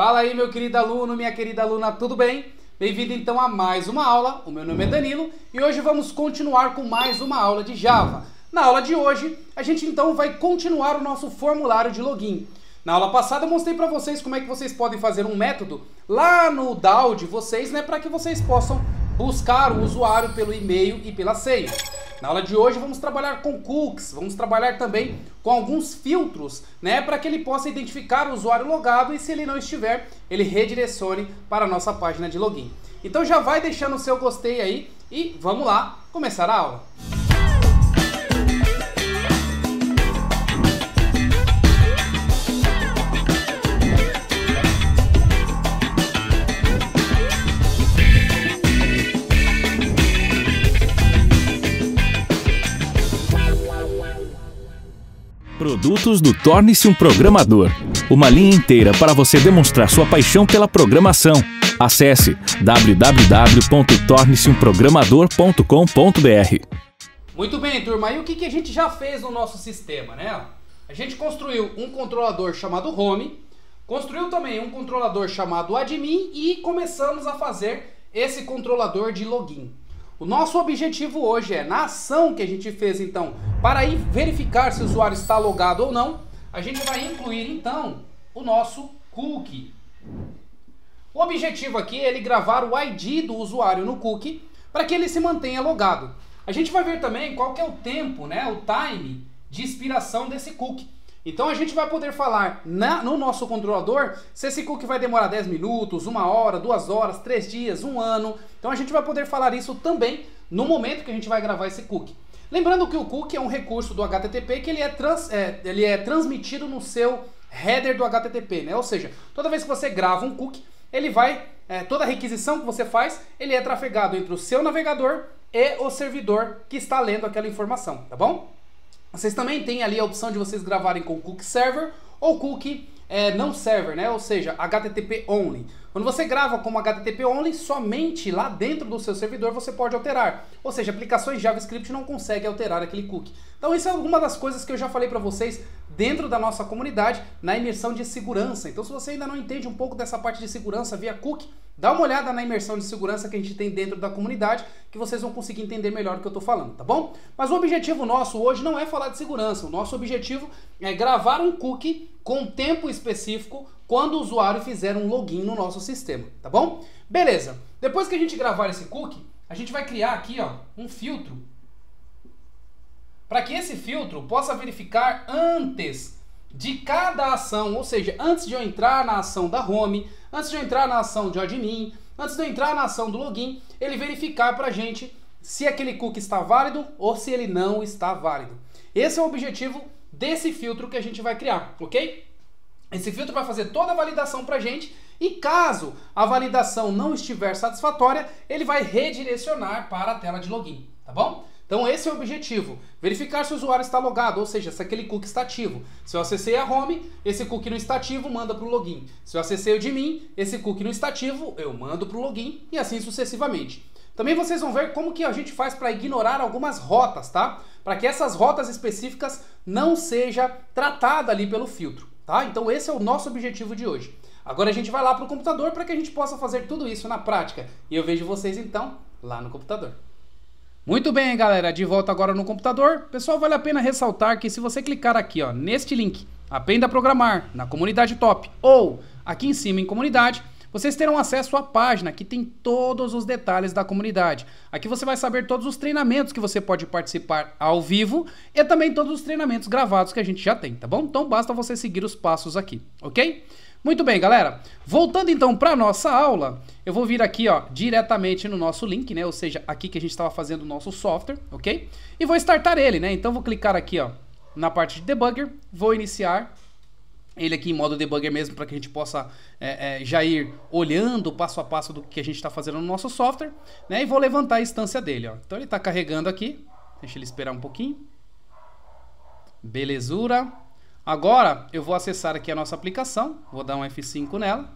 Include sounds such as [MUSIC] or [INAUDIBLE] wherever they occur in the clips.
Fala aí, meu querido aluno, minha querida aluna, tudo bem? Bem-vindo então a mais uma aula. O meu nome é Danilo e hoje vamos continuar com mais uma aula de Java. Na aula de hoje, a gente então vai continuar o nosso formulário de login. Na aula passada eu mostrei para vocês como é que vocês podem fazer um método lá no DAO de vocês, né, para que vocês possam buscar o usuário pelo e-mail e pela senha. Na aula de hoje vamos trabalhar com cookies, vamos trabalhar também com alguns filtros, né, para que ele possa identificar o usuário logado e se ele não estiver, ele redirecione para a nossa página de login. Então já vai deixando o seu gostei aí e vamos lá começar a aula. Produtos do Torne-se um Programador. Uma linha inteira para você demonstrar sua paixão pela programação. Acesse www.torneseumprogramador.com.br. Muito bem, turma. E o que, que a gente já fez no nosso sistema, né? A gente construiu um controlador chamado Home, construiu também um controlador chamado Admin e começamos a fazer esse controlador de login. O nosso objetivo hoje é, na ação que a gente fez então, para verificar se o usuário está logado ou não, a gente vai incluir então o nosso cookie. O objetivo aqui é ele gravar o ID do usuário no cookie para que ele se mantenha logado. A gente vai ver também qual que é o tempo, né, o time de expiração desse cookie. Então a gente vai poder falar na, no nosso controlador se esse cookie vai demorar 10 minutos, uma hora, duas horas, três dias, um ano. Então a gente vai poder falar isso também no momento que a gente vai gravar esse cookie. Lembrando que o cookie é um recurso do HTTP que ele é, trans, é, ele é transmitido no seu header do HTTP, né? Ou seja, toda vez que você grava um cookie, ele vai, é, toda requisição que você faz, ele é trafegado entre o seu navegador e o servidor que está lendo aquela informação, tá bom? Vocês também têm ali a opção de vocês gravarem com cookie server ou cookie é, não server, né? Ou seja, HTTP only. Quando você grava como HTTP only, somente lá dentro do seu servidor você pode alterar. Ou seja, aplicações JavaScript não conseguem alterar aquele cookie. Então isso é alguma das coisas que eu já falei para vocês dentro da nossa comunidade na imersão de segurança. Então se você ainda não entende um pouco dessa parte de segurança via cookie, dá uma olhada na imersão de segurança que a gente tem dentro da comunidade, que vocês vão conseguir entender melhor o que eu estou falando, tá bom? Mas o objetivo nosso hoje não é falar de segurança. O nosso objetivo é gravar um cookie com tempo específico quando o usuário fizer um login no nosso sistema, tá bom? Beleza. Depois que a gente gravar esse cookie, a gente vai criar aqui ó, um filtro para que esse filtro possa verificar antes de cada ação, ou seja, antes de eu entrar na ação da home, antes de eu entrar na ação de admin, antes de eu entrar na ação do login, ele verificar para a gente se aquele cookie está válido ou se ele não está válido. Esse é o objetivo desse filtro que a gente vai criar, ok? Esse filtro vai fazer toda a validação para a gente e caso a validação não estiver satisfatória, ele vai redirecionar para a tela de login, tá bom? Então esse é o objetivo, verificar se o usuário está logado, ou seja, se aquele cookie está ativo. Se eu acessei a home, esse cookie não está ativo, manda para o login. Se eu acessei o de mim, esse cookie não está ativo, eu mando para o login e assim sucessivamente. Também vocês vão ver como que a gente faz para ignorar algumas rotas, tá? Para que essas rotas específicas não seja tratada ali pelo filtro. Tá? Então esse é o nosso objetivo de hoje. Agora a gente vai lá para o computador para que a gente possa fazer tudo isso na prática. E eu vejo vocês então lá no computador. Muito bem, galera, de volta agora no computador. Pessoal, vale a pena ressaltar que se você clicar aqui, ó, neste link, Aprenda a programar na comunidade top ou aqui em cima em comunidade, vocês terão acesso à página que tem todos os detalhes da comunidade. Aqui você vai saber todos os treinamentos que você pode participar ao vivo e também todos os treinamentos gravados que a gente já tem, tá bom? Então basta você seguir os passos aqui, ok? Muito bem, galera. Voltando então para nossa aula, eu vou vir aqui, ó, diretamente no nosso link, né? Ou seja, aqui que a gente estava fazendo o nosso software, ok? E vou startar ele, né? Então vou clicar aqui, ó, na parte de debugger, vou iniciar ele aqui em modo debugger mesmo para que a gente possa é, é, já ir olhando passo a passo do que a gente está fazendo no nosso software, né? E vou levantar a instância dele, ó. Então ele está carregando aqui, deixa ele esperar um pouquinho. Belezura. Agora eu vou acessar aqui a nossa aplicação, vou dar um F5 nela.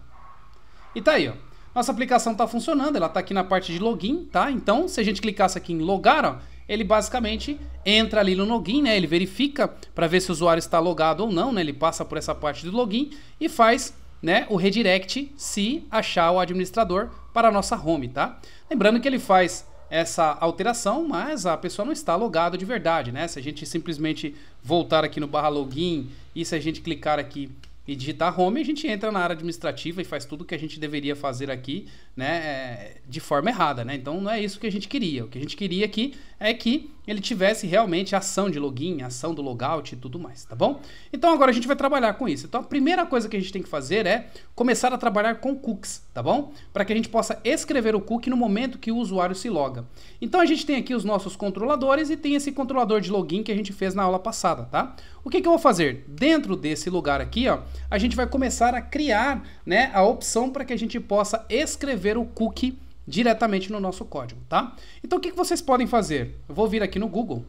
E tá aí, ó. Nossa aplicação está funcionando, ela está aqui na parte de login, tá? Então, se a gente clicasse aqui em logar, ó, ele basicamente entra ali no login, né? Ele verifica para ver se o usuário está logado ou não, né? Ele passa por essa parte do login e faz, né, o redirect se achar o administrador para a nossa home, tá? Lembrando que ele faz essa alteração, mas a pessoa não está logada de verdade, né? Se a gente simplesmente voltar aqui no barra login e se a gente clicar aqui e digitar home, a gente entra na área administrativa e faz tudo que a gente deveria fazer aqui, né, é, de forma errada, né? Então não é isso que a gente queria. O que a gente queria aqui é que ele tivesse realmente ação de login, ação do logout e tudo mais, tá bom? Então agora a gente vai trabalhar com isso. Então a primeira coisa que a gente tem que fazer é começar a trabalhar com cookies, tá bom? Para que a gente possa escrever o cookie no momento que o usuário se loga. Então a gente tem aqui os nossos controladores e tem esse controlador de login que a gente fez na aula passada, tá? O que, que eu vou fazer? Dentro desse lugar aqui, ó, a gente vai começar a criar né, a opção para que a gente possa escrever escrever o cookie diretamente no nosso código, tá? Então o que, que vocês podem fazer? Eu vou vir aqui no Google.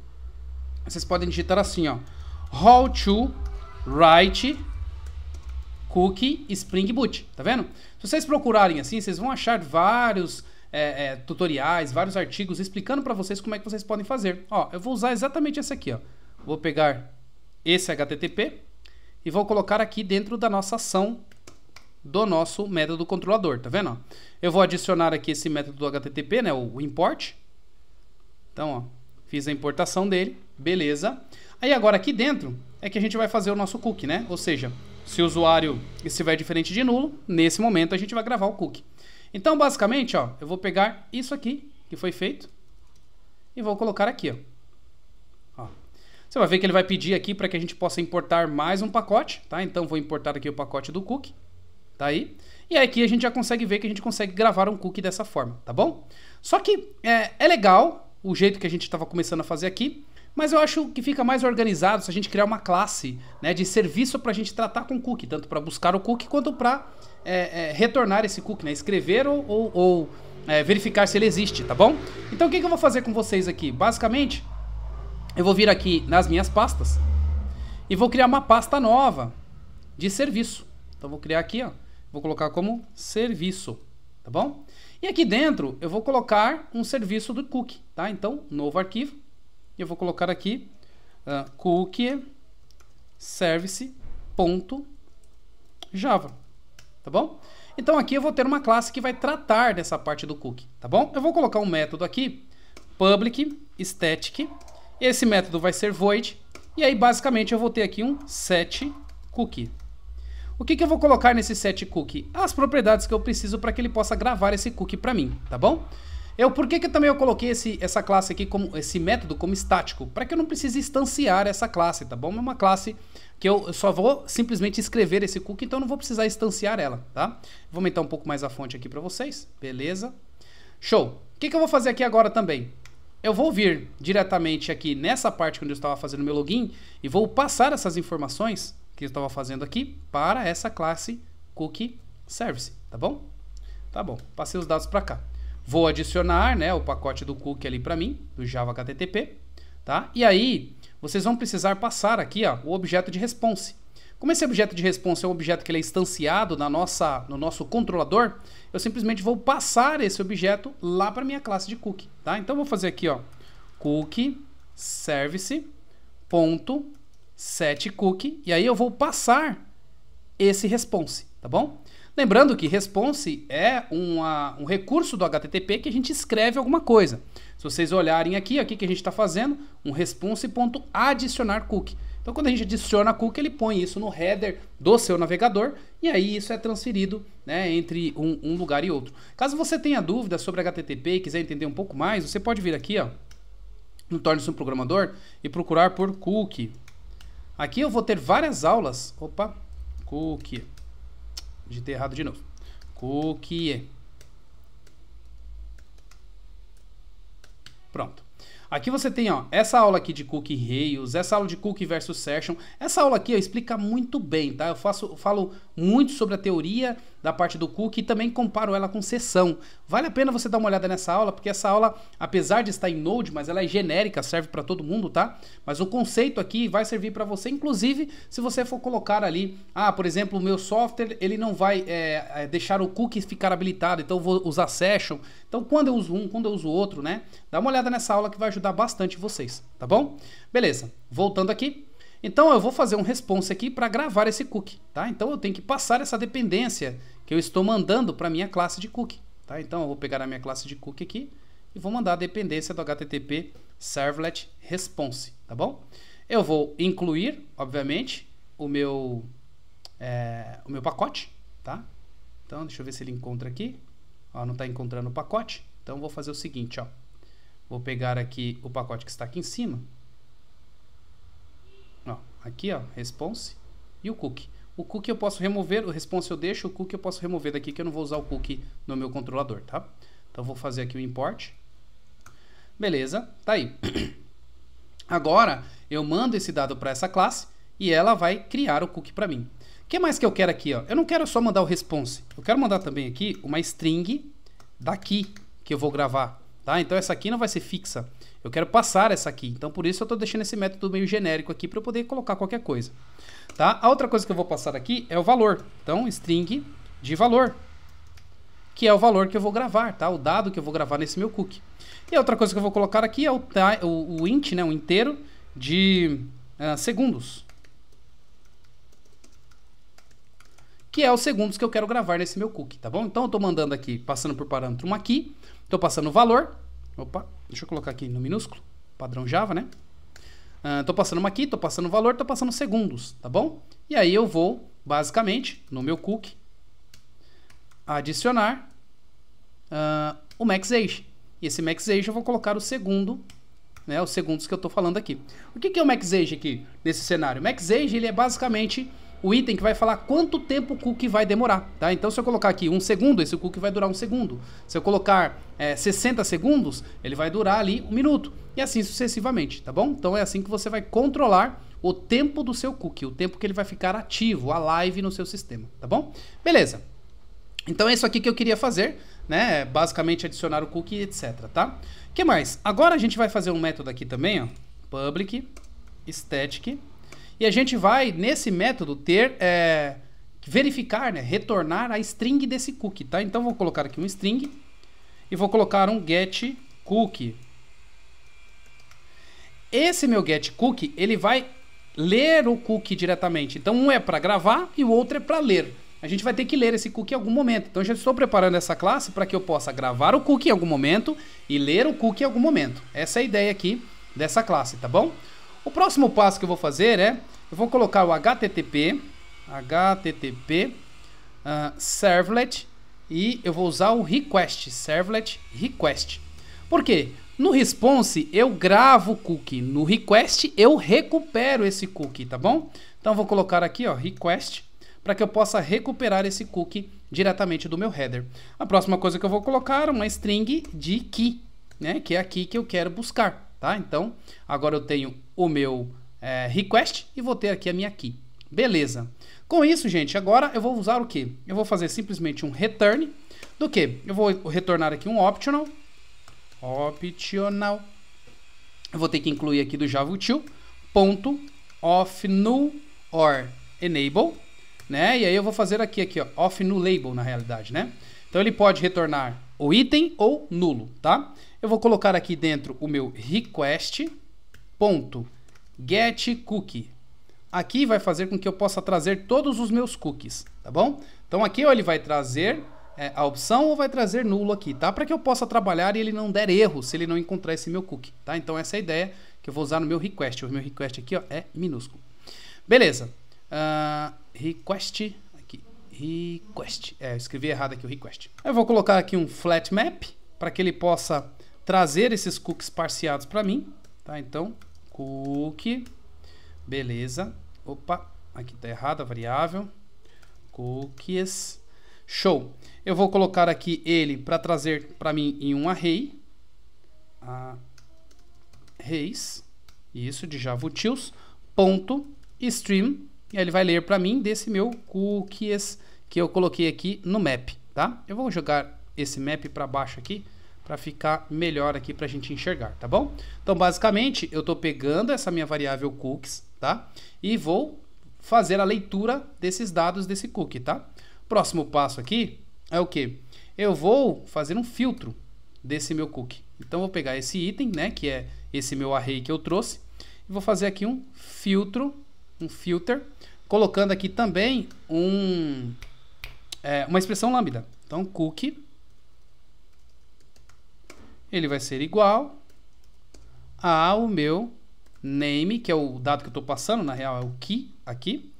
Vocês podem digitar assim, ó. How to write cookie Spring Boot, tá vendo? Se vocês procurarem assim, vocês vão achar vários é, é, tutoriais, vários artigos explicando para vocês como é que vocês podem fazer. Ó, eu vou usar exatamente esse aqui, ó. Vou pegar esse HTTP e vou colocar aqui dentro da nossa ação do nosso método controlador, tá vendo? Eu vou adicionar aqui esse método do HTTP, né, o import. Então, ó, fiz a importação dele, beleza. Aí agora aqui dentro é que a gente vai fazer o nosso cookie, né? Ou seja, se o usuário estiver diferente de nulo, nesse momento a gente vai gravar o cookie. Então, basicamente, ó, eu vou pegar isso aqui que foi feito e vou colocar aqui, ó. ó. Você vai ver que ele vai pedir aqui para que a gente possa importar mais um pacote, tá? Então, vou importar aqui o pacote do cookie, tá aí. E aqui a gente já consegue ver que a gente consegue gravar um cookie dessa forma, tá bom? Só que é, é legal o jeito que a gente estava começando a fazer aqui, mas eu acho que fica mais organizado se a gente criar uma classe né, de serviço para a gente tratar com cookie, tanto para buscar o cookie quanto para é, é, retornar esse cookie, né, escrever ou, ou, ou é, verificar se ele existe, tá bom? Então o que, que eu vou fazer com vocês aqui? Basicamente, eu vou vir aqui nas minhas pastas e vou criar uma pasta nova de serviço. Então vou criar aqui, ó, Vou colocar como serviço, tá bom? E aqui dentro eu vou colocar um serviço do cookie, tá? Então, novo arquivo. E eu vou colocar aqui uh, cookie service.java, tá bom? Então aqui eu vou ter uma classe que vai tratar dessa parte do cookie, tá bom? Eu vou colocar um método aqui, public static. Esse método vai ser void. E aí basicamente eu vou ter aqui um set cookie, o que, que eu vou colocar nesse set cookie? As propriedades que eu preciso para que ele possa gravar esse cookie para mim, tá bom? Eu, por que, que também eu coloquei esse, essa classe aqui, como, esse método como estático? Para que eu não precise instanciar essa classe, tá bom? É uma classe que eu só vou simplesmente escrever esse cookie, então eu não vou precisar instanciar ela, tá? Vou aumentar um pouco mais a fonte aqui para vocês, beleza? Show! O que, que eu vou fazer aqui agora também? Eu vou vir diretamente aqui nessa parte onde eu estava fazendo meu login e vou passar essas informações que eu estava fazendo aqui para essa classe cookie service, tá bom? Tá bom, passei os dados para cá. Vou adicionar né, o pacote do cookie ali para mim, do Java HTTP, tá? E aí, vocês vão precisar passar aqui ó, o objeto de response. Como esse objeto de response é um objeto que ele é instanciado na nossa, no nosso controlador, eu simplesmente vou passar esse objeto lá para minha classe de cookie, tá? Então, vou fazer aqui, ó, cookie service ponto set cookie, e aí eu vou passar esse response, tá bom? Lembrando que response é uma, um recurso do HTTP que a gente escreve alguma coisa. Se vocês olharem aqui, aqui que a gente está fazendo, um response.adicionar cookie. Então quando a gente adiciona cookie, ele põe isso no header do seu navegador e aí isso é transferido né, entre um, um lugar e outro. Caso você tenha dúvidas sobre HTTP e quiser entender um pouco mais, você pode vir aqui ó, no Torne-se um Programador e procurar por cookie. Aqui eu vou ter várias aulas. Opa, cookie. Digitei errado de novo. Cookie. Pronto. Aqui você tem ó, essa aula aqui de cookie Rails, essa aula de cookie versus session. Essa aula aqui ó, explica muito bem, tá? Eu faço, falo muito sobre a teoria da parte do Cook e também comparo ela com sessão. Vale a pena você dar uma olhada nessa aula, porque essa aula, apesar de estar em Node, mas ela é genérica, serve para todo mundo, tá? Mas o conceito aqui vai servir para você, inclusive, se você for colocar ali, ah, por exemplo, o meu software, ele não vai é, é deixar o cookie ficar habilitado, então eu vou usar session. Então, quando eu uso um, quando eu uso outro, né? Dá uma olhada nessa aula que vai ajudar bastante vocês, tá bom? Beleza, voltando aqui. Então, eu vou fazer um response aqui para gravar esse cookie, tá? Então, eu tenho que passar essa dependência que eu estou mandando para a minha classe de cookie. Tá? Então eu vou pegar a minha classe de cookie aqui e vou mandar a dependência do HTTP servlet response, tá bom? Eu vou incluir, obviamente, o meu, é, o meu pacote, tá? Então deixa eu ver se ele encontra aqui. Ó, não está encontrando o pacote, então vou fazer o seguinte, ó. Vou pegar aqui o pacote que está aqui em cima. Ó, aqui, ó, response e o cookie. O cookie eu posso remover, o response eu deixo, o cookie eu posso remover daqui que eu não vou usar o cookie no meu controlador, tá? Então vou fazer aqui o import. Beleza, tá aí. [CLEARS THROAT] Agora eu mando esse dado para essa classe e ela vai criar o cookie para mim. O que mais que eu quero aqui? Ó? Eu não quero só mandar o response. Eu quero mandar também aqui uma string daqui que eu vou gravar. Tá? Então essa aqui não vai ser fixa. Eu quero passar essa aqui. Então, por isso eu estou deixando esse método meio genérico aqui para eu poder colocar qualquer coisa. Tá? A outra coisa que eu vou passar aqui é o valor. Então, string de valor, que é o valor que eu vou gravar, tá? O dado que eu vou gravar nesse meu cookie. E a outra coisa que eu vou colocar aqui é o, o, o int, né? O inteiro de uh, segundos. Que é os segundos que eu quero gravar nesse meu cookie, tá bom? Então eu estou mandando aqui, passando por parâmetro uma key, estou passando o valor, Opa, deixa eu colocar aqui no minúsculo, padrão Java, né? Estou ah, passando uma aqui, estou passando o valor, estou passando segundos, tá bom? E aí eu vou, basicamente, no meu cookie, adicionar ah, o maxAge. E esse maxAge eu vou colocar o segundo, né, os segundos que eu estou falando aqui. O que, que é o maxAge aqui nesse cenário? O maxAge ele é basicamente o item que vai falar quanto tempo o cookie vai demorar, tá? Então se eu colocar aqui um segundo, esse cookie vai durar um segundo. Se eu colocar é, 60 segundos, ele vai durar ali um minuto. E assim sucessivamente, tá bom? Então é assim que você vai controlar o tempo do seu cookie, o tempo que ele vai ficar ativo, a live no seu sistema, tá bom? Beleza. Então é isso aqui que eu queria fazer, né? É basicamente adicionar o cookie, etc, tá? que mais? Agora a gente vai fazer um método aqui também, ó. Public static e a gente vai, nesse método, ter. É, verificar, né? Retornar a string desse cookie, tá? Então vou colocar aqui um string e vou colocar um get cookie. Esse meu get cookie, ele vai ler o cookie diretamente. Então um é para gravar e o outro é para ler. A gente vai ter que ler esse cookie em algum momento. Então já estou preparando essa classe para que eu possa gravar o cookie em algum momento e ler o cookie em algum momento. Essa é a ideia aqui dessa classe, tá bom? O próximo passo que eu vou fazer é, eu vou colocar o HTTP, HTTP uh, ah, servlet e eu vou usar o request, servlet request. Por quê? No response eu gravo o cookie, no request eu recupero esse cookie, tá bom? Então eu vou colocar aqui, ó, request, para que eu possa recuperar esse cookie diretamente do meu header. A próxima coisa que eu vou colocar é uma string de key, né, que é aqui que eu quero buscar tá? Então, agora eu tenho o meu é, request e vou ter aqui a minha key. Beleza. Com isso, gente, agora eu vou usar o que? Eu vou fazer simplesmente um return do que? Eu vou retornar aqui um optional. Optional. Eu vou ter que incluir aqui do Java util, ponto, off null or enable, né? E aí eu vou fazer aqui, aqui ó, off null label na realidade, né? Então ele pode retornar o item ou nulo, tá? Eu vou colocar aqui dentro o meu request.getCookie. Aqui vai fazer com que eu possa trazer todos os meus cookies, tá bom? Então aqui ó, ele vai trazer é, a opção ou vai trazer nulo aqui, tá? Para que eu possa trabalhar e ele não der erro se ele não encontrar esse meu cookie, tá? Então essa é a ideia que eu vou usar no meu request. O meu request aqui ó, é minúsculo. Beleza. Uh, request request. É, eu escrevi errado aqui o request. Eu vou colocar aqui um flat map para que ele possa trazer esses cookies parciados para mim. Tá? Então, cookie, beleza. Opa, aqui está errada a variável. Cookies, show. Eu vou colocar aqui ele para trazer para mim em um array. Arrays, isso, de javutils, ponto, stream. E aí ele vai ler para mim desse meu cookies que eu coloquei aqui no map, tá? Eu vou jogar esse map para baixo aqui para ficar melhor aqui para a gente enxergar, tá bom? Então, basicamente, eu estou pegando essa minha variável cookies, tá? E vou fazer a leitura desses dados desse cookie, tá? Próximo passo aqui é o que? Eu vou fazer um filtro desse meu cookie. Então, vou pegar esse item, né? Que é esse meu array que eu trouxe. E vou fazer aqui um filtro, um filter, colocando aqui também um é, uma expressão lambda. Então, cookie ele vai ser igual ao meu name, que é o dado que eu estou passando, na real é o key aqui,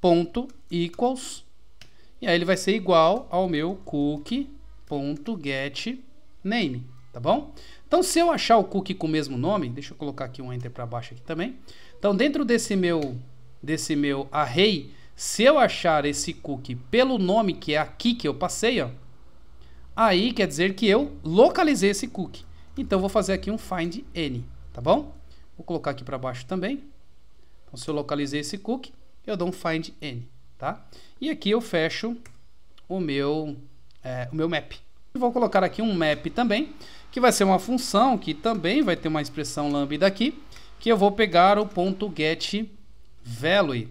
ponto equals, e aí ele vai ser igual ao meu cookie ponto get name, tá bom? Então, se eu achar o cookie com o mesmo nome, deixa eu colocar aqui um enter para baixo aqui também. Então, dentro desse meu desse meu array, se eu achar esse cookie pelo nome que é aqui que eu passei, ó, aí quer dizer que eu localizei esse cookie. Então vou fazer aqui um find n, tá bom? Vou colocar aqui para baixo também. Então se eu localizei esse cookie, eu dou um find n, tá? E aqui eu fecho o meu é, o meu map. Vou colocar aqui um map também, que vai ser uma função que também vai ter uma expressão lambda aqui, que eu vou pegar o ponto get value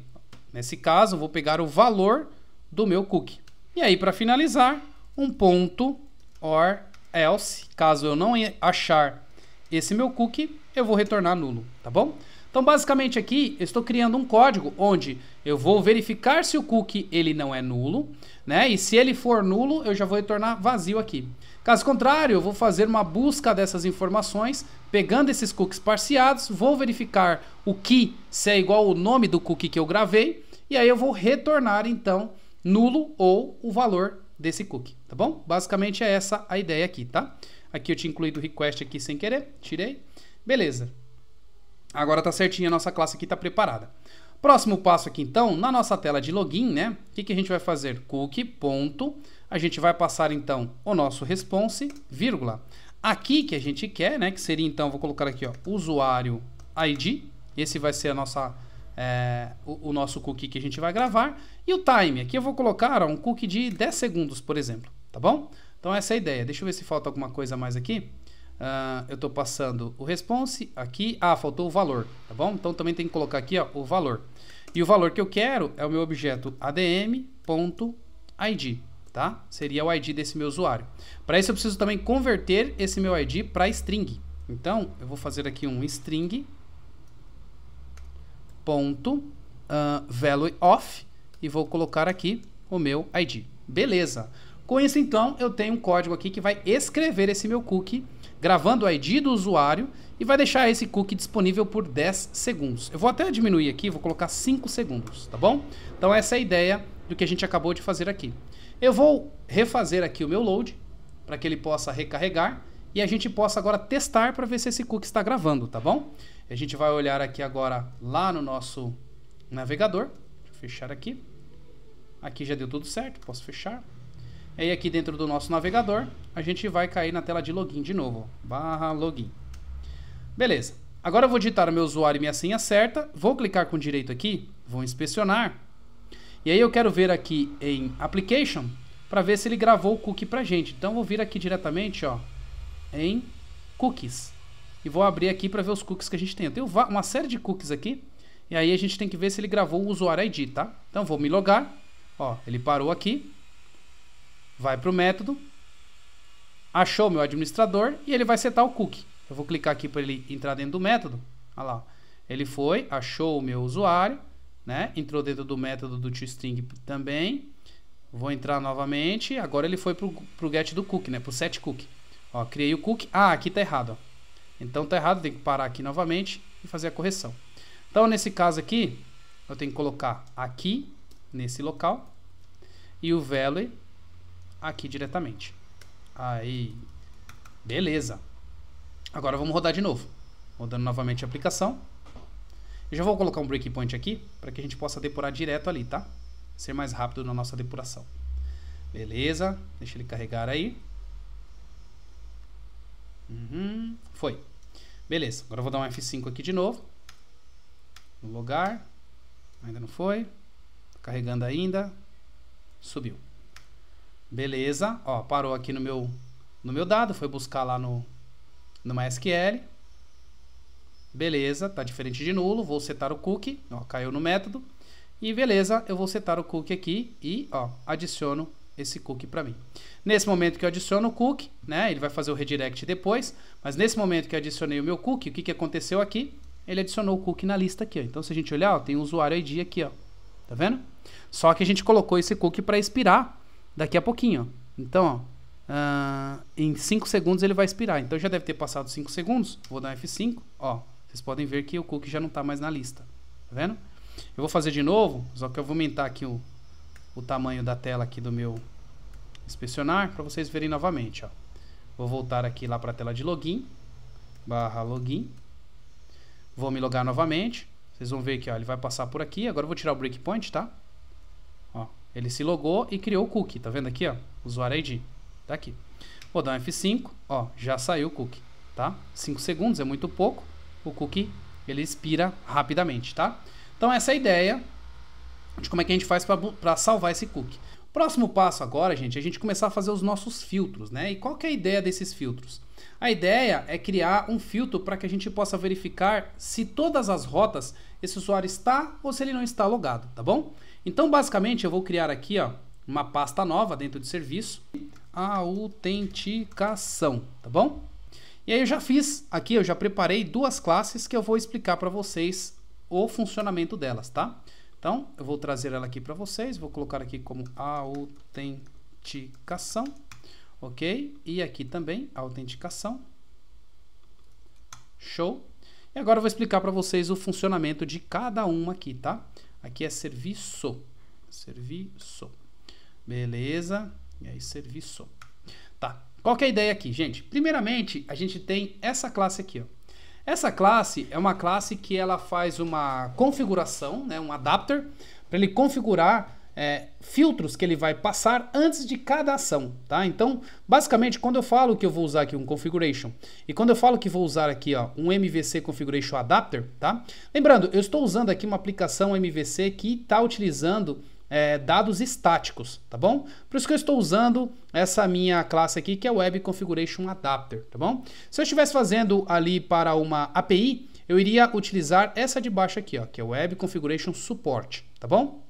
Nesse caso, vou pegar o valor do meu cookie. E aí, para finalizar, um ponto or else, caso eu não achar esse meu cookie, eu vou retornar nulo, tá bom? Então, basicamente aqui, eu estou criando um código onde eu vou verificar se o cookie ele não é nulo, né? E se ele for nulo, eu já vou retornar vazio aqui. Caso contrário, eu vou fazer uma busca dessas informações, pegando esses cookies parciados, vou verificar o que, se é igual o nome do cookie que eu gravei, e aí eu vou retornar então nulo ou o valor desse cookie, tá bom? Basicamente é essa a ideia aqui, tá? Aqui eu tinha incluído o request aqui sem querer, tirei. Beleza. Agora tá certinho, a nossa classe aqui tá preparada. Próximo passo aqui então, na nossa tela de login, né? O que, que a gente vai fazer? Cookie a gente vai passar então o nosso response, vírgula. Aqui que a gente quer, né, que seria então, vou colocar aqui, ó, usuário ID, esse vai ser a nossa, é, o, o, nosso cookie que a gente vai gravar, e o time, aqui eu vou colocar ó, um cookie de 10 segundos, por exemplo, tá bom? Então essa é a ideia, deixa eu ver se falta alguma coisa mais aqui. Uh, eu estou passando o response aqui, ah, faltou o valor, tá bom? Então também tem que colocar aqui ó, o valor. E o valor que eu quero é o meu objeto adm.id tá? Seria o ID desse meu usuário. Para isso eu preciso também converter esse meu ID para string. Então, eu vou fazer aqui um string ponto uh, value of e vou colocar aqui o meu ID. Beleza. Com isso, então, eu tenho um código aqui que vai escrever esse meu cookie, gravando o ID do usuário e vai deixar esse cookie disponível por 10 segundos. Eu vou até diminuir aqui, vou colocar 5 segundos, tá bom? Então, essa é a ideia do que a gente acabou de fazer aqui. Eu vou refazer aqui o meu load para que ele possa recarregar e a gente possa agora testar para ver se esse cookie está gravando, tá bom? A gente vai olhar aqui agora lá no nosso navegador. Deixa eu fechar aqui. Aqui já deu tudo certo, posso fechar. E aí aqui dentro do nosso navegador, a gente vai cair na tela de login de novo. Barra login. Beleza. Agora eu vou digitar o meu usuário e minha senha certa. Vou clicar com direito aqui. Vou inspecionar. E aí eu quero ver aqui em Application para ver se ele gravou o cookie para gente. Então vou vir aqui diretamente ó, em Cookies e vou abrir aqui para ver os cookies que a gente tem. Eu tenho uma série de cookies aqui e aí a gente tem que ver se ele gravou o usuário ID, tá? Então vou me logar, ó, ele parou aqui, vai para o método, achou meu administrador e ele vai setar o cookie. Eu vou clicar aqui para ele entrar dentro do método. Olha lá. Ele foi, achou o meu usuário, né? Entrou dentro do método do toString também. Vou entrar novamente. Agora ele foi para o get do cook, né? o set cook. Ó, criei o cook. Ah, aqui está errado, ó. Então está errado, tem que parar aqui novamente e fazer a correção. Então nesse caso aqui, eu tenho que colocar aqui nesse local e o value aqui diretamente. Aí, beleza. Agora vamos rodar de novo. Rodando novamente a aplicação. Eu já vou colocar um breakpoint aqui para que a gente possa depurar direto ali, tá? Ser mais rápido na nossa depuração. Beleza, deixa ele carregar aí. Uhum, foi. Beleza, agora eu vou dar um F5 aqui de novo. No lugar. Ainda não foi. Carregando ainda. Subiu. Beleza, ó, parou aqui no meu, no meu dado, foi buscar lá no, no MySQL. Beleza, tá diferente de nulo, vou setar o cookie, ó, caiu no método. E beleza, eu vou setar o cookie aqui e ó, adiciono esse cookie para mim. Nesse momento que eu adiciono o cookie, né, ele vai fazer o redirect depois, mas nesse momento que eu adicionei o meu cookie, o que, que aconteceu aqui? Ele adicionou o cookie na lista aqui, ó. Então se a gente olhar, ó, tem o usuário ID aqui, ó. Tá vendo? Só que a gente colocou esse cookie para expirar daqui a pouquinho, ó. Então, ó, uh, em 5 segundos ele vai expirar. Então já deve ter passado 5 segundos. Vou dar F5, ó. Vocês podem ver que o cookie já não está mais na lista. Tá vendo? Eu vou fazer de novo, só que eu vou aumentar aqui o, o tamanho da tela aqui do meu inspecionar para vocês verem novamente. Ó. Vou voltar aqui lá para a tela de login, barra login. Vou me logar novamente. Vocês vão ver que ó, ele vai passar por aqui. Agora eu vou tirar o breakpoint, tá? Ó, ele se logou e criou o cookie. Tá vendo aqui, ó? Usuário ID. Tá aqui. Vou dar um F5. Ó, já saiu o cookie, tá? 5 segundos é muito pouco o cookie ele expira rapidamente, tá? Então essa é a ideia de como é que a gente faz para salvar esse cookie. Próximo passo agora, gente, é a gente começar a fazer os nossos filtros, né? E qual é a ideia desses filtros? A ideia é criar um filtro para que a gente possa verificar se todas as rotas esse usuário está ou se ele não está logado, tá bom? Então, basicamente, eu vou criar aqui ó, uma pasta nova dentro de serviço, autenticação, tá bom? E aí eu já fiz aqui, eu já preparei duas classes que eu vou explicar para vocês o funcionamento delas, tá? Então, eu vou trazer ela aqui para vocês, vou colocar aqui como autenticação, ok? E aqui também, autenticação, show. E agora eu vou explicar para vocês o funcionamento de cada uma aqui, tá? Aqui é serviço, serviço, beleza? E aí, serviço, tá? Qual que é a ideia aqui, gente? Primeiramente, a gente tem essa classe aqui, ó. Essa classe é uma classe que ela faz uma configuração, né, um adapter, para ele configurar é, filtros que ele vai passar antes de cada ação, tá? Então, basicamente, quando eu falo que eu vou usar aqui um configuration e quando eu falo que vou usar aqui ó, um MVC configuration adapter, tá? Lembrando, eu estou usando aqui uma aplicação MVC que está utilizando é, dados estáticos, tá bom? Por isso que eu estou usando essa minha classe aqui, que é Web Configuration Adapter, tá bom? Se eu estivesse fazendo ali para uma API, eu iria utilizar essa de baixo aqui, ó, que é Web Configuration Support, tá bom?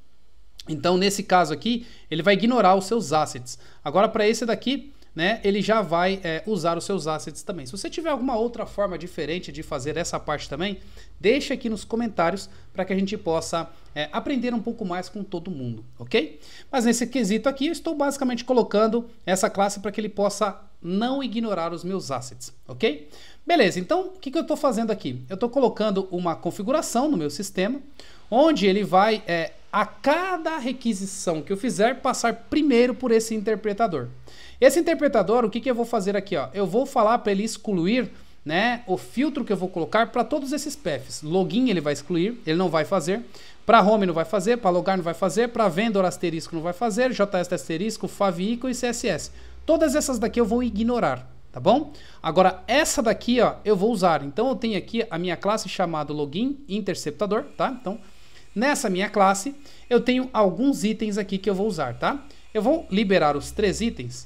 Então, nesse caso aqui, ele vai ignorar os seus assets. Agora, para esse daqui, né, ele já vai é, usar os seus assets também. Se você tiver alguma outra forma diferente de fazer essa parte também, deixa aqui nos comentários para que a gente possa é, aprender um pouco mais com todo mundo, ok? Mas nesse quesito aqui, eu estou basicamente colocando essa classe para que ele possa não ignorar os meus assets, ok? Beleza, então o que, que eu estou fazendo aqui? Eu estou colocando uma configuração no meu sistema, onde ele vai, é, a cada requisição que eu fizer, passar primeiro por esse interpretador. Esse interpretador, o que, que eu vou fazer aqui? Ó? Eu vou falar para ele excluir né, o filtro que eu vou colocar para todos esses paths. Login ele vai excluir, ele não vai fazer. Para home não vai fazer, para logar não vai fazer, para vendor asterisco não vai fazer, JS asterisco, favicon e CSS. Todas essas daqui eu vou ignorar, tá bom? Agora essa daqui ó, eu vou usar. Então eu tenho aqui a minha classe chamada login interceptador, tá? Então nessa minha classe eu tenho alguns itens aqui que eu vou usar, tá? Eu vou liberar os três itens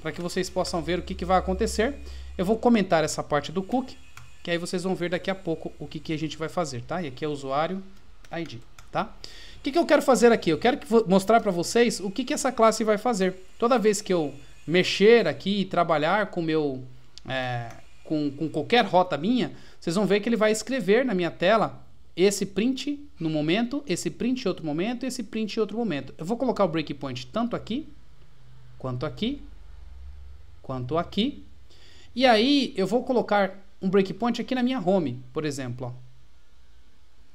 para que vocês possam ver o que, que vai acontecer. Eu vou comentar essa parte do cookie, que aí vocês vão ver daqui a pouco o que, que a gente vai fazer, tá? E aqui é o usuário ID, tá? O que, que eu quero fazer aqui? Eu quero mostrar para vocês o que, que essa classe vai fazer. Toda vez que eu mexer aqui e trabalhar com meu... É, com, com qualquer rota minha, vocês vão ver que ele vai escrever na minha tela esse print no momento, esse print em outro momento, esse print em outro momento. Eu vou colocar o breakpoint tanto aqui, quanto aqui, quanto aqui. E aí eu vou colocar um breakpoint aqui na minha home, por exemplo.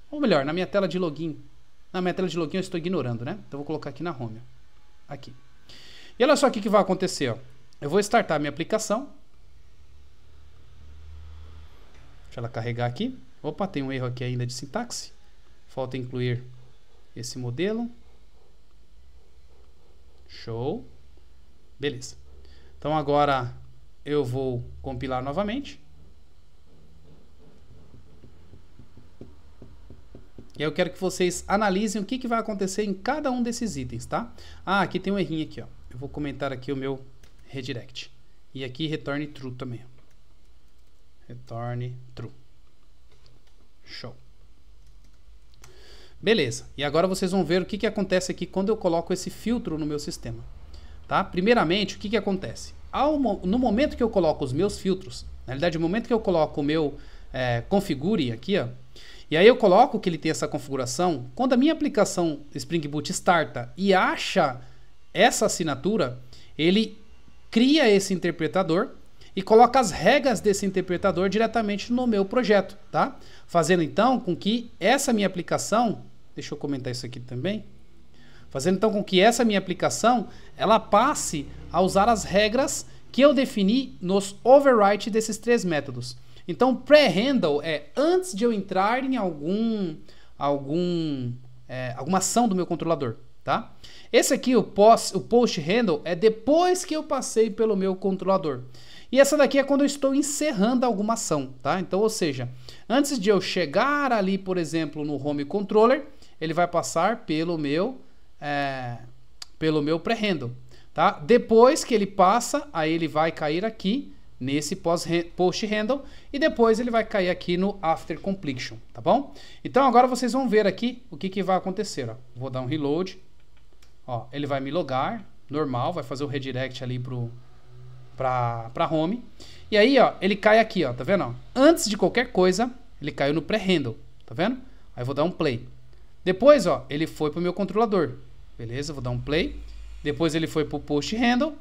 Ou melhor, na minha tela de login. Na minha tela de login eu estou ignorando, né? Então eu vou colocar aqui na home. Aqui. E olha só o que, que vai acontecer. Ó. Eu vou startar minha aplicação. Deixa ela carregar aqui. Opa, tem um erro aqui ainda de sintaxe. Falta incluir esse modelo. Show. Beleza. Então agora eu vou compilar novamente. E eu quero que vocês analisem o que, que vai acontecer em cada um desses itens, tá? Ah, aqui tem um errinho aqui, ó. Eu vou comentar aqui o meu redirect. E aqui return true também. Return true. Show. Beleza. E agora vocês vão ver o que, que acontece aqui quando eu coloco esse filtro no meu sistema. Tá? Primeiramente, o que, que acontece? Ao, no momento que eu coloco os meus filtros, na realidade, no momento que eu coloco o meu é, configure aqui, ó, e aí eu coloco que ele tem essa configuração, quando a minha aplicação Spring Boot starta e acha essa assinatura, ele cria esse interpretador e coloca as regras desse interpretador diretamente no meu projeto, tá? Fazendo então com que essa minha aplicação, deixa eu comentar isso aqui também, Fazendo então com que essa minha aplicação ela passe a usar as regras que eu defini nos overwrite desses três métodos. Então, pré-handle é antes de eu entrar em algum, algum, é, alguma ação do meu controlador, tá? Esse aqui, o post-handle, o post -handle, é depois que eu passei pelo meu controlador. E essa daqui é quando eu estou encerrando alguma ação, tá? Então, ou seja, antes de eu chegar ali, por exemplo, no home controller, ele vai passar pelo meu é, pelo meu pré-handle. Tá? Depois que ele passa, aí ele vai cair aqui nesse post-handle e depois ele vai cair aqui no after completion, tá bom? Então agora vocês vão ver aqui o que, que vai acontecer. Ó. Vou dar um reload, ó, ele vai me logar, normal, vai fazer o redirect ali pro, pra, para home. E aí, ó, ele cai aqui, ó, tá vendo? Antes de qualquer coisa, ele caiu no pré-handle, tá vendo? Aí eu vou dar um play. Depois, ó, ele foi pro meu controlador. Beleza, vou dar um play. Depois ele foi para o push handle.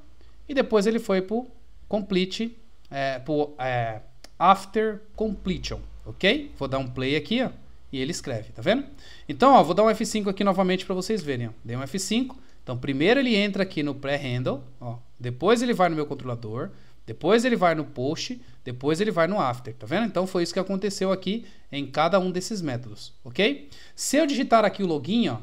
E depois ele foi para o complete, é, pro, é, after completion, ok? Vou dar um play aqui, ó, e ele escreve, tá vendo? Então, ó, vou dar um F5 aqui novamente para vocês verem, ó. Dei um F5. Então, primeiro ele entra aqui no pré-handle, Depois ele vai no meu controlador. Depois ele vai no post, depois ele vai no after, tá vendo? Então foi isso que aconteceu aqui em cada um desses métodos, ok? Se eu digitar aqui o login, ó,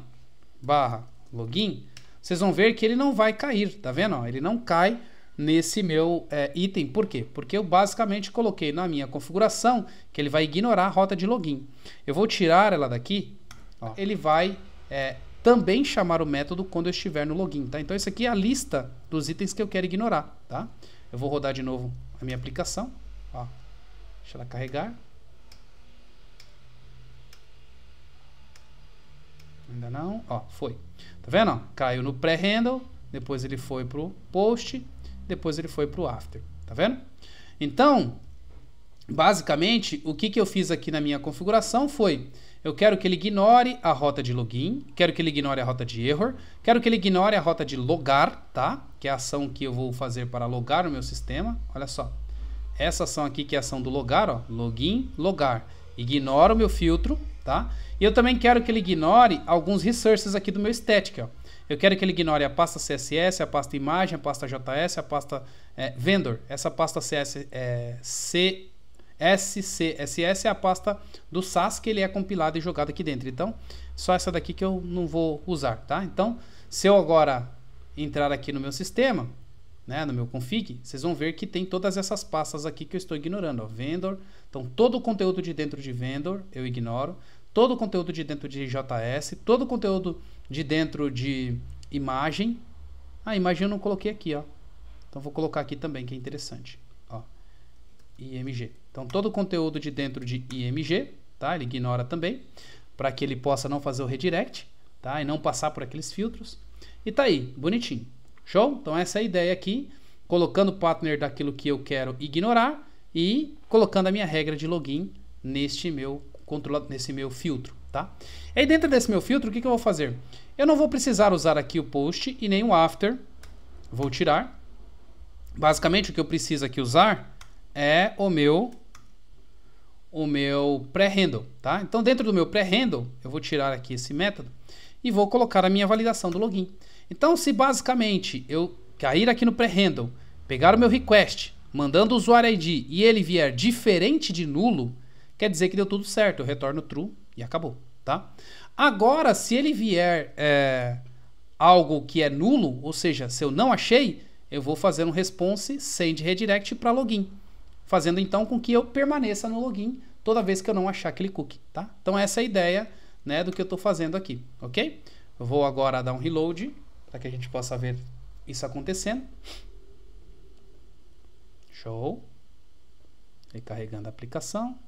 barra login, vocês vão ver que ele não vai cair, tá vendo? Ele não cai nesse meu é, item. Por quê? Porque eu basicamente coloquei na minha configuração que ele vai ignorar a rota de login. Eu vou tirar ela daqui, ó, ele vai é, também chamar o método quando eu estiver no login, tá? Então isso aqui é a lista dos itens que eu quero ignorar, tá? Eu vou rodar de novo a minha aplicação, ó. Deixa ela carregar. Ainda não. Ó, foi. Tá vendo? Ó? Caiu no pré-handle, depois ele foi pro post, depois ele foi pro after. Tá vendo? Então, basicamente, o que, que eu fiz aqui na minha configuração foi... Eu quero que ele ignore a rota de login, quero que ele ignore a rota de error, quero que ele ignore a rota de logar, tá? Que é a ação que eu vou fazer para logar o meu sistema. Olha só. Essa ação aqui que é a ação do logar, ó, login, logar. Ignora o meu filtro, tá? E eu também quero que ele ignore alguns resources aqui do meu static, ó. Eu quero que ele ignore a pasta CSS, a pasta imagem, a pasta JS, a pasta é, vendor. Essa pasta CSS é, C, é a pasta do SAS que ele é compilado e jogado aqui dentro. Então, só essa daqui que eu não vou usar, tá? Então, se eu agora entrar aqui no meu sistema, né, no meu config, vocês vão ver que tem todas essas pastas aqui que eu estou ignorando. Ó, vendor, então todo o conteúdo de dentro de vendor eu ignoro todo o conteúdo de dentro de JS, todo o conteúdo de dentro de imagem. A ah, imagem eu não coloquei aqui, ó. Então vou colocar aqui também, que é interessante. Ó, IMG. Então todo o conteúdo de dentro de IMG, tá? Ele ignora também, para que ele possa não fazer o redirect, tá? E não passar por aqueles filtros. E tá aí, bonitinho. Show? Então essa é a ideia aqui, colocando o partner daquilo que eu quero ignorar e colocando a minha regra de login neste meu controlado nesse meu filtro, tá? E aí dentro desse meu filtro, o que, que eu vou fazer? Eu não vou precisar usar aqui o post e nem o after. Vou tirar. Basicamente o que eu preciso aqui usar é o meu o meu pré-handle, tá? Então dentro do meu pré-handle, eu vou tirar aqui esse método e vou colocar a minha validação do login. Então se basicamente eu cair aqui no pré-handle, pegar o meu request, mandando o usuário ID e ele vier diferente de nulo, quer dizer que deu tudo certo. Eu retorno true e acabou, tá? Agora, se ele vier é, algo que é nulo, ou seja, se eu não achei, eu vou fazer um response send redirect para login, fazendo então com que eu permaneça no login toda vez que eu não achar aquele cookie, tá? Então essa é a ideia né, do que eu estou fazendo aqui, ok? Eu vou agora dar um reload para que a gente possa ver isso acontecendo. Show. Recarregando a aplicação.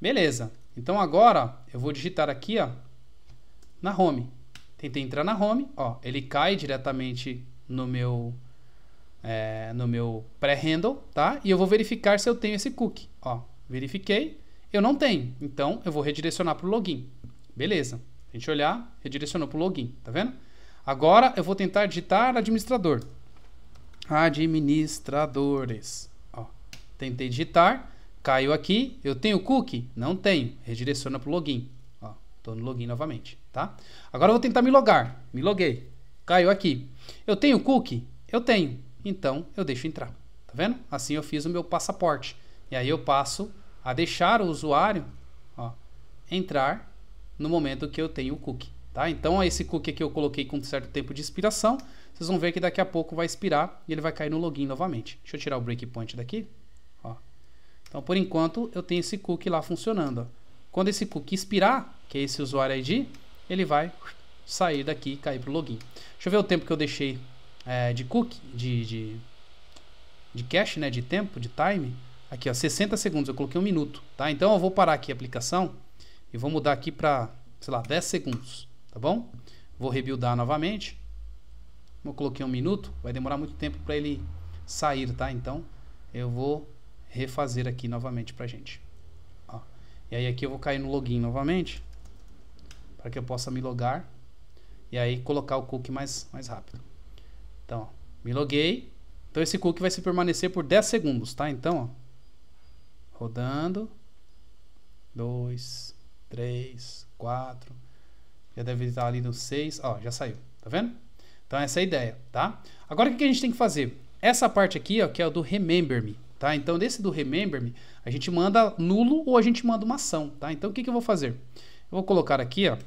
Beleza. Então agora eu vou digitar aqui, ó, na home. Tentei entrar na home, ó, ele cai diretamente no meu é, no meu pré-handle, tá? E eu vou verificar se eu tenho esse cookie, ó. Verifiquei, eu não tenho. Então eu vou redirecionar para o login. Beleza. A gente olhar, redirecionou para o login, tá vendo? Agora eu vou tentar digitar administrador. Administradores. Ó, tentei digitar Caiu aqui, eu tenho cookie? Não tenho. Redireciona para o login. Estou tô no login novamente, tá? Agora eu vou tentar me logar. Me loguei. Caiu aqui. Eu tenho cookie? Eu tenho. Então eu deixo entrar. Tá vendo? Assim eu fiz o meu passaporte. E aí eu passo a deixar o usuário ó, entrar no momento que eu tenho o cookie. Tá? Então esse cookie aqui eu coloquei com um certo tempo de expiração. Vocês vão ver que daqui a pouco vai expirar e ele vai cair no login novamente. Deixa eu tirar o breakpoint daqui. Então, por enquanto, eu tenho esse cookie lá funcionando. Quando esse cookie expirar, que é esse usuário ID, ele vai sair daqui e cair para o login. Deixa eu ver o tempo que eu deixei é, de cookie, de, de, de cache, né, de tempo, de time. Aqui, ó, 60 segundos, eu coloquei um minuto, tá? Então eu vou parar aqui a aplicação e vou mudar aqui para, sei lá, 10 segundos, tá bom? Vou rebuildar novamente. Como eu coloquei um minuto, vai demorar muito tempo para ele sair, tá? Então eu vou refazer aqui novamente pra gente. Ó. E aí aqui eu vou cair no login novamente, para que eu possa me logar e aí colocar o cookie mais, mais rápido. Então, ó, me loguei. Então esse cookie vai se permanecer por 10 segundos, tá? Então, ó, rodando. 2, 3, 4. Já deve estar ali no 6. Ó, já saiu. Tá vendo? Então essa é a ideia, tá? Agora o que a gente tem que fazer? Essa parte aqui, ó, que é o do Remember Me. Tá? Então, nesse do Remember Me, a gente manda nulo ou a gente manda uma ação. Tá? Então, o que, que eu vou fazer? Eu vou colocar aqui ó,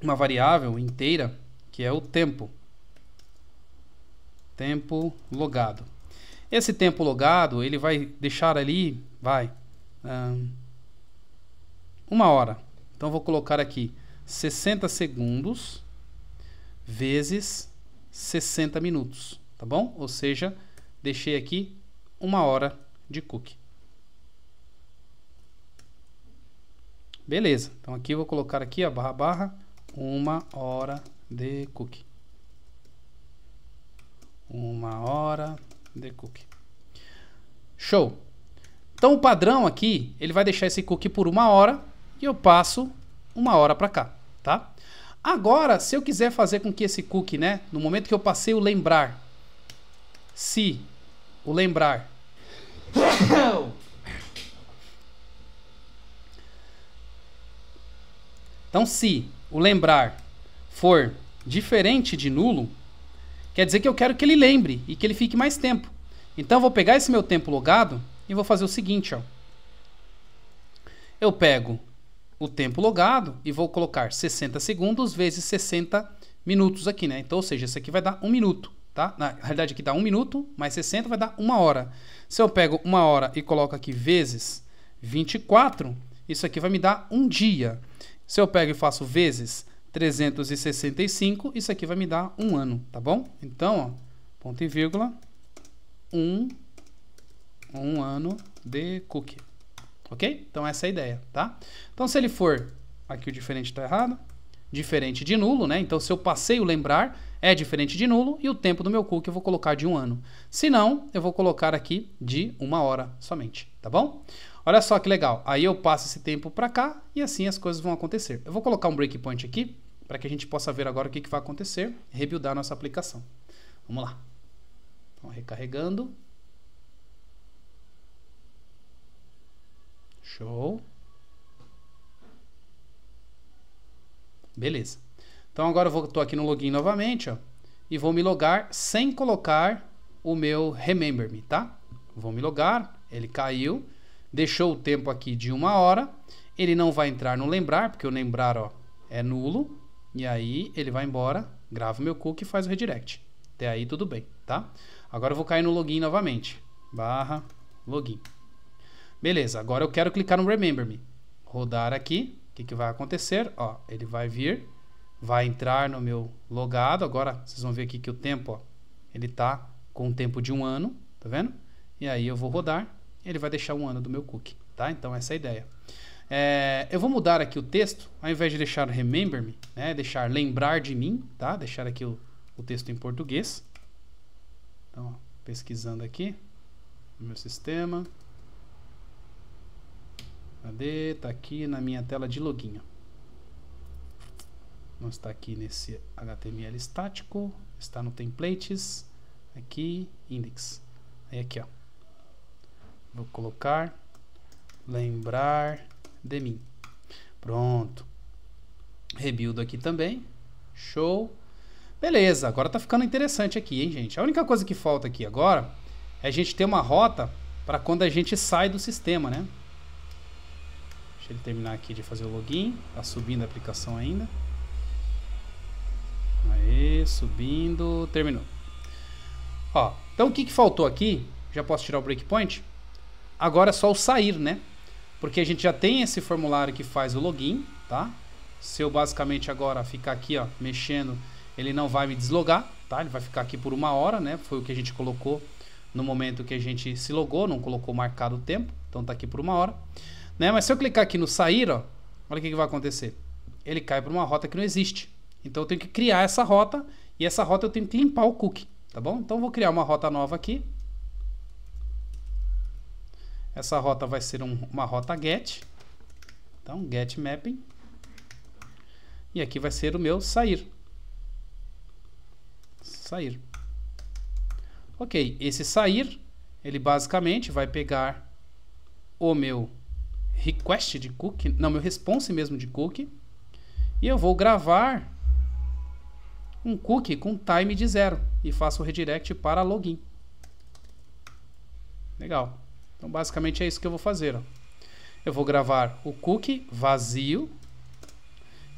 uma variável inteira, que é o tempo. Tempo logado. Esse tempo logado, ele vai deixar ali, vai, um, uma hora. Então, eu vou colocar aqui 60 segundos vezes 60 minutos, tá bom? Ou seja, deixei aqui uma hora de cookie. Beleza, então aqui eu vou colocar aqui a barra barra uma hora de cookie. Uma hora de cookie. Show. Então o padrão aqui, ele vai deixar esse cookie por uma hora e eu passo uma hora para cá, tá? Agora, se eu quiser fazer com que esse cookie, né, no momento que eu passei o lembrar, se o lembrar então, se o lembrar for diferente de nulo, quer dizer que eu quero que ele lembre e que ele fique mais tempo. Então, eu vou pegar esse meu tempo logado e vou fazer o seguinte. Ó. Eu pego o tempo logado e vou colocar 60 segundos vezes 60 minutos aqui. Né? Então, ou seja, isso aqui vai dar 1 um minuto tá? Na realidade aqui dá um minuto, mais 60 vai dar uma hora. Se eu pego uma hora e coloco aqui vezes 24, isso aqui vai me dar um dia. Se eu pego e faço vezes 365, isso aqui vai me dar um ano, tá bom? Então, ó, ponto e vírgula, um, um ano de cookie. Ok? Então essa é a ideia, tá? Então se ele for, aqui o diferente está errado, diferente de nulo, né? Então se eu passei o lembrar, é diferente de nulo e o tempo do meu cookie eu vou colocar de um ano. Se não, eu vou colocar aqui de uma hora somente, tá bom? Olha só que legal. Aí eu passo esse tempo para cá e assim as coisas vão acontecer. Eu vou colocar um breakpoint aqui para que a gente possa ver agora o que, que vai acontecer, rebuildar a nossa aplicação. Vamos lá. Então, recarregando. Show. Beleza. Então agora eu estou aqui no login novamente, ó, e vou me logar sem colocar o meu Remember Me, tá? Vou me logar, ele caiu, deixou o tempo aqui de uma hora, ele não vai entrar no lembrar, porque o lembrar ó, é nulo, e aí ele vai embora, grava o meu cookie e faz o redirect. Até aí tudo bem, tá? Agora eu vou cair no login novamente, barra login. Beleza, agora eu quero clicar no Remember Me. Rodar aqui, o que, que vai acontecer? Ó, ele vai vir vai entrar no meu logado. Agora vocês vão ver aqui que o tempo, ó, ele está com o tempo de um ano, tá vendo? E aí eu vou rodar, ele vai deixar um ano do meu cookie, tá? Então essa é a ideia. É, eu vou mudar aqui o texto, ao invés de deixar remember me, né, deixar lembrar de mim, tá? Deixar aqui o, o texto em português. Então, ó, pesquisando aqui no meu sistema. Cadê? Tá aqui na minha tela de login. Ó. Vamos está aqui nesse HTML estático, está no templates, aqui index. Aí aqui, ó. Vou colocar lembrar de mim. Pronto. rebuild aqui também. Show. Beleza, agora tá ficando interessante aqui, hein, gente? A única coisa que falta aqui agora é a gente ter uma rota para quando a gente sai do sistema, né? Deixa ele terminar aqui de fazer o login. Tá subindo a aplicação ainda subindo, terminou. Ó, então o que, que faltou aqui? Já posso tirar o breakpoint? Agora é só o sair, né? Porque a gente já tem esse formulário que faz o login, tá? Se eu basicamente agora ficar aqui, ó, mexendo, ele não vai me deslogar, tá? Ele vai ficar aqui por uma hora, né? Foi o que a gente colocou no momento que a gente se logou, não colocou marcado o tempo, então tá aqui por uma hora. Né? Mas se eu clicar aqui no sair, ó, olha o que, que vai acontecer. Ele cai para uma rota que não existe. Então eu tenho que criar essa rota e essa rota eu tenho que limpar o cookie, tá bom? Então eu vou criar uma rota nova aqui. Essa rota vai ser um, uma rota get. Então get mapping. E aqui vai ser o meu sair. Sair. Ok, esse sair, ele basicamente vai pegar o meu request de cookie, não, meu response mesmo de cookie, e eu vou gravar um cookie com time de zero e faça o redirect para login. Legal. Então basicamente é isso que eu vou fazer. Ó. Eu vou gravar o cookie vazio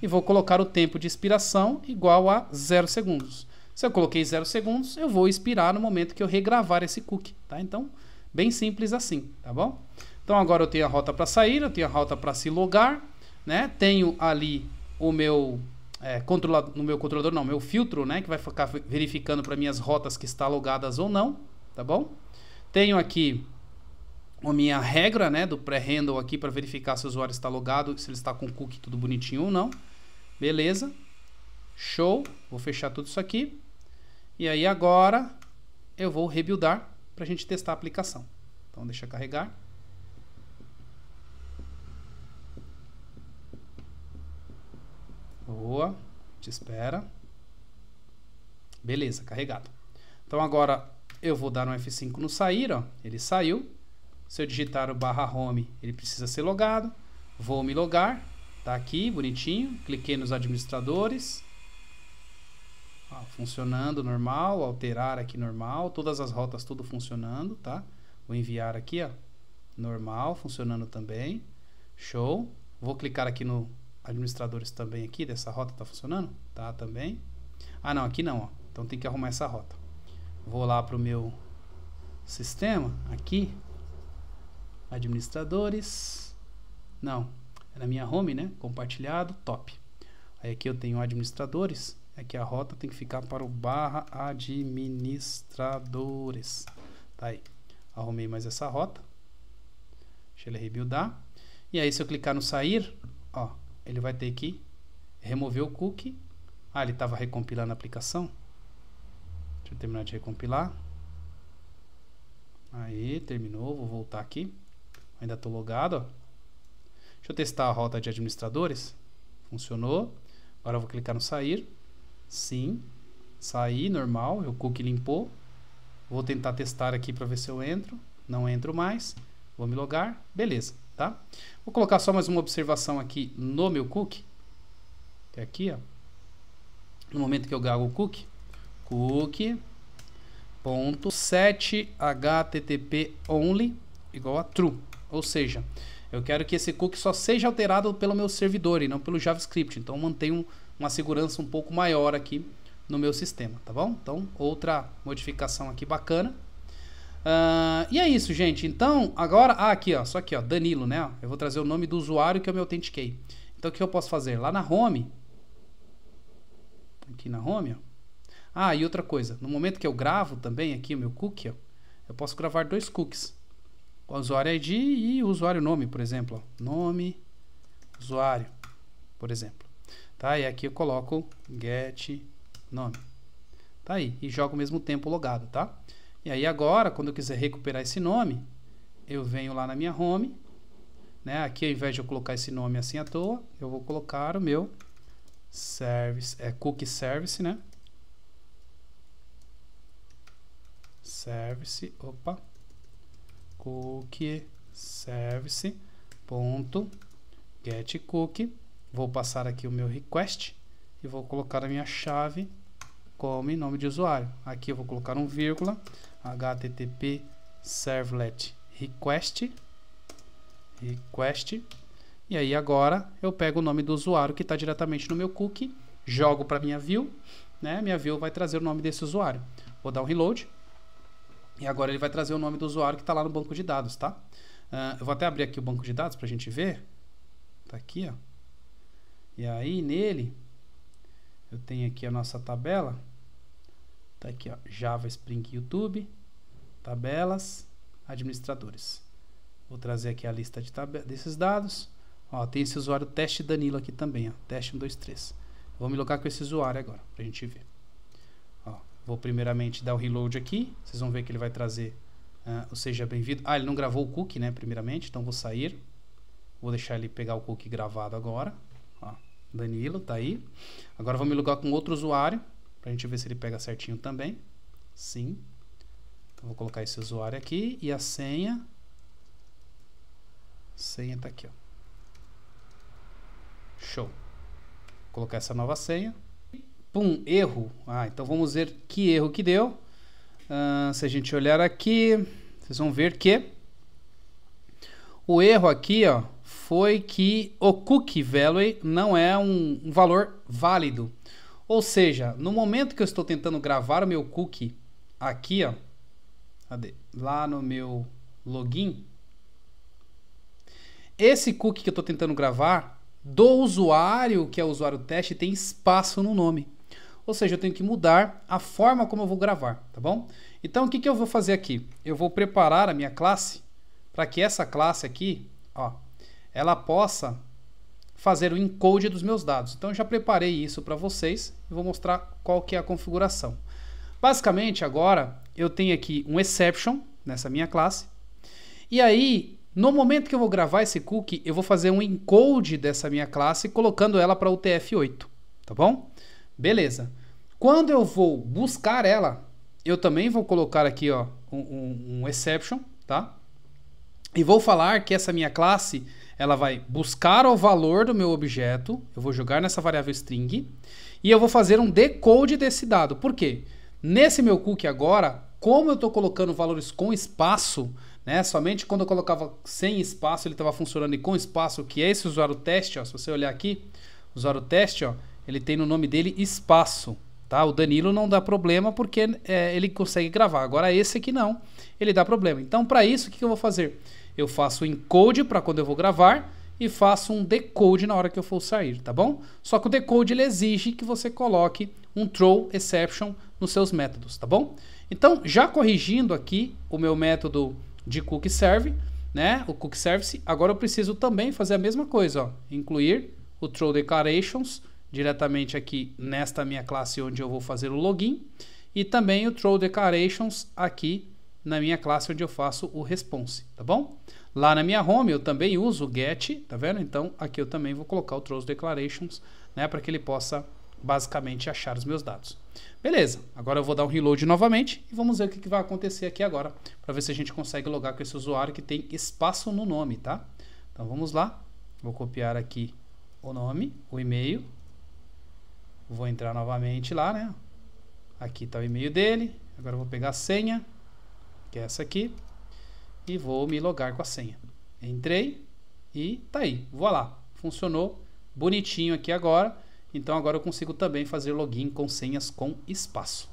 e vou colocar o tempo de expiração igual a 0 segundos. Se eu coloquei 0 segundos, eu vou expirar no momento que eu regravar esse cookie, tá? Então, bem simples assim, tá bom? Então agora eu tenho a rota para sair, eu tenho a rota para se logar, né? Tenho ali o meu é, controla, no meu controlador não, meu filtro, né, que vai ficar verificando para minhas rotas que está logadas ou não, tá bom? Tenho aqui a minha regra, né, do pré-handle aqui para verificar se o usuário está logado, se ele está com cookie tudo bonitinho ou não. Beleza? Show. Vou fechar tudo isso aqui. E aí agora eu vou rebuildar para a gente testar a aplicação. Então deixa carregar. Boa. Te espera. Beleza, carregado. Então agora eu vou dar um F5 no sair, ó. Ele saiu. Se eu digitar o barra home, ele precisa ser logado. Vou me logar. Tá aqui, bonitinho. Cliquei nos administradores. Ó, funcionando normal, alterar aqui normal, todas as rotas tudo funcionando, tá? Vou enviar aqui, ó, normal, funcionando também. Show. Vou clicar aqui no administradores também aqui dessa rota tá funcionando? Tá também. Ah, não, aqui não, ó. Então tem que arrumar essa rota. Vou lá pro meu sistema aqui administradores. Não, é na minha home, né? Compartilhado, top. Aí aqui eu tenho administradores, é que a rota tem que ficar para o barra administradores. Tá aí. Arrumei mais essa rota. Deixa ele rebuildar. E aí se eu clicar no sair, ó, ele vai ter que remover o cookie. Ah, ele estava recompilando a aplicação. Deixa eu terminar de recompilar. Aí, terminou. Vou voltar aqui. Ainda estou logado. Ó. Deixa eu testar a rota de administradores. Funcionou. Agora eu vou clicar no sair. Sim. Sair, normal. O cookie limpou. Vou tentar testar aqui para ver se eu entro. Não entro mais. Vou me logar. Beleza tá? Vou colocar só mais uma observação aqui no meu cookie. É aqui, ó. No momento que eu gravo o cookie, cookie ponto http only igual a true, ou seja, eu quero que esse cookie só seja alterado pelo meu servidor e não pelo JavaScript. Então mantenho uma segurança um pouco maior aqui no meu sistema, tá bom? Então outra modificação aqui bacana. Uh, e é isso, gente. Então, agora. Ah, aqui, ó. Só aqui, ó. Danilo, né? Eu vou trazer o nome do usuário que eu me autentiquei. Então, o que eu posso fazer? Lá na home. Aqui na home, ó. Ah, e outra coisa. No momento que eu gravo também aqui o meu cookie, ó, eu posso gravar dois cookies. O usuário ID e o usuário nome, por exemplo. Ó. Nome, usuário, por exemplo. Tá? E aqui eu coloco get nome. Tá aí. E jogo ao mesmo tempo logado, tá? E aí agora, quando eu quiser recuperar esse nome, eu venho lá na minha home, né? Aqui ao invés de eu colocar esse nome assim à toa, eu vou colocar o meu service, é cookie service, né? Service, opa, cookie service ponto get cookie. Vou passar aqui o meu request e vou colocar a minha chave como nome de usuário. Aqui eu vou colocar um vírgula, http servlet request request e aí agora eu pego o nome do usuário que está diretamente no meu cookie jogo para minha view né minha view vai trazer o nome desse usuário vou dar um reload e agora ele vai trazer o nome do usuário que está lá no banco de dados tá uh, eu vou até abrir aqui o banco de dados para a gente ver tá aqui ó e aí nele eu tenho aqui a nossa tabela tá aqui ó Java Spring YouTube tabelas, administradores. Vou trazer aqui a lista de desses dados. Ó, tem esse usuário teste Danilo aqui também, ó, teste 123. Vou me logar com esse usuário agora, para a gente ver. Ó, vou primeiramente dar o reload aqui, vocês vão ver que ele vai trazer uh, o seja bem-vindo. Ah, ele não gravou o cookie, né, primeiramente, então vou sair. Vou deixar ele pegar o cookie gravado agora. Ó, Danilo, tá aí. Agora vou me logar com outro usuário, para a gente ver se ele pega certinho também. Sim. Vou colocar esse usuário aqui e a senha. senha tá aqui, ó. Show. Vou colocar essa nova senha. Pum, erro. Ah, então vamos ver que erro que deu. Uh, se a gente olhar aqui, vocês vão ver que o erro aqui, ó, foi que o cookie value não é um, um valor válido. Ou seja, no momento que eu estou tentando gravar o meu cookie aqui, ó, Cadê? Lá no meu login. Esse cookie que eu estou tentando gravar, do usuário, que é o usuário teste, tem espaço no nome. Ou seja, eu tenho que mudar a forma como eu vou gravar, tá bom? Então, o que, que eu vou fazer aqui? Eu vou preparar a minha classe para que essa classe aqui, ó, ela possa fazer o encode dos meus dados. Então, eu já preparei isso para vocês e vou mostrar qual que é a configuração. Basicamente, agora eu tenho aqui um exception nessa minha classe. E aí, no momento que eu vou gravar esse cookie, eu vou fazer um encode dessa minha classe colocando ela para UTF-8, tá bom? Beleza. Quando eu vou buscar ela, eu também vou colocar aqui ó, um, um, exception, tá? E vou falar que essa minha classe, ela vai buscar o valor do meu objeto, eu vou jogar nessa variável string, e eu vou fazer um decode desse dado. Por quê? Porque Nesse meu cookie agora, como eu estou colocando valores com espaço, né? Somente quando eu colocava sem espaço ele estava funcionando e com espaço, que é esse usuário teste, ó, se você olhar aqui, usuário teste, ó, ele tem no nome dele espaço, tá? O Danilo não dá problema porque é, ele consegue gravar. Agora esse aqui não, ele dá problema. Então para isso o que, que eu vou fazer? Eu faço o encode para quando eu vou gravar e faço um decode na hora que eu for sair, tá bom? Só que o decode ele exige que você coloque um throw exception nos seus métodos, tá bom? Então, já corrigindo aqui o meu método de cookie serve, né, o cookie service, agora eu preciso também fazer a mesma coisa, ó, incluir o throw declarations diretamente aqui nesta minha classe onde eu vou fazer o login e também o throw declarations aqui na minha classe onde eu faço o response, tá bom? Lá na minha home eu também uso o get, tá vendo? Então aqui eu também vou colocar o throw declarations, né, para que ele possa basicamente achar os meus dados. Beleza, agora eu vou dar um reload novamente e vamos ver o que, que vai acontecer aqui agora, para ver se a gente consegue logar com esse usuário que tem espaço no nome, tá? Então vamos lá, vou copiar aqui o nome, o e-mail, vou entrar novamente lá, né? Aqui está o e-mail dele, agora eu vou pegar a senha, que é essa aqui, e vou me logar com a senha. Entrei e tá aí, vou lá, funcionou bonitinho aqui agora. Então agora eu consigo também fazer login com senhas com espaço.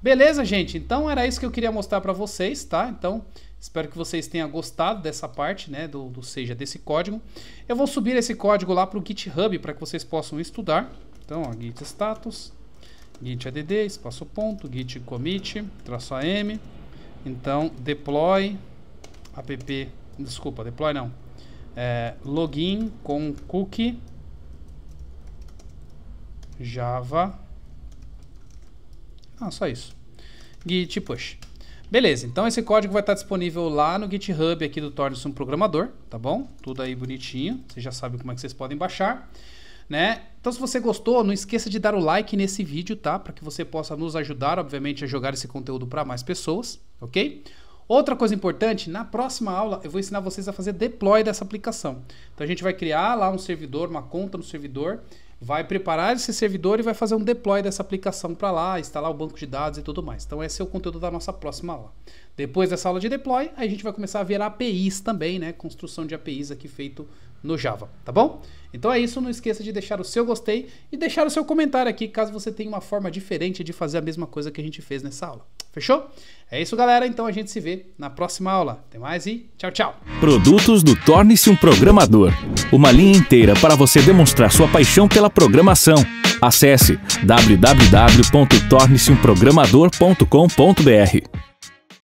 Beleza, gente? Então era isso que eu queria mostrar para vocês, tá? Então espero que vocês tenham gostado dessa parte, né? Do, do seja desse código. Eu vou subir esse código lá para o GitHub para que vocês possam estudar. Então, ó, git status, git add, espaço ponto, git commit, traço am. Então deploy app, desculpa, deploy não, é, login com cookie Java. Ah, só isso. Git push. Beleza, então esse código vai estar disponível lá no GitHub aqui do Torne-se um Programador, tá bom? Tudo aí bonitinho, você já sabe como é que vocês podem baixar, né? Então se você gostou, não esqueça de dar o like nesse vídeo, tá? Para que você possa nos ajudar, obviamente, a jogar esse conteúdo para mais pessoas, ok? Outra coisa importante, na próxima aula eu vou ensinar vocês a fazer deploy dessa aplicação. Então a gente vai criar lá um servidor, uma conta no servidor, vai preparar esse servidor e vai fazer um deploy dessa aplicação para lá, instalar o banco de dados e tudo mais. Então esse é o conteúdo da nossa próxima aula. Depois dessa aula de deploy, a gente vai começar a ver APIs também, né? Construção de APIs aqui feito no Java, tá bom? Então é isso, não esqueça de deixar o seu gostei e deixar o seu comentário aqui caso você tenha uma forma diferente de fazer a mesma coisa que a gente fez nessa aula. Fechou? É isso, galera. Então a gente se vê na próxima aula. Até mais e tchau, tchau. Produtos do Torne-se um Programador. Uma linha inteira para você demonstrar sua paixão pela programação. Acesse www.torneseumprogramador.com.br.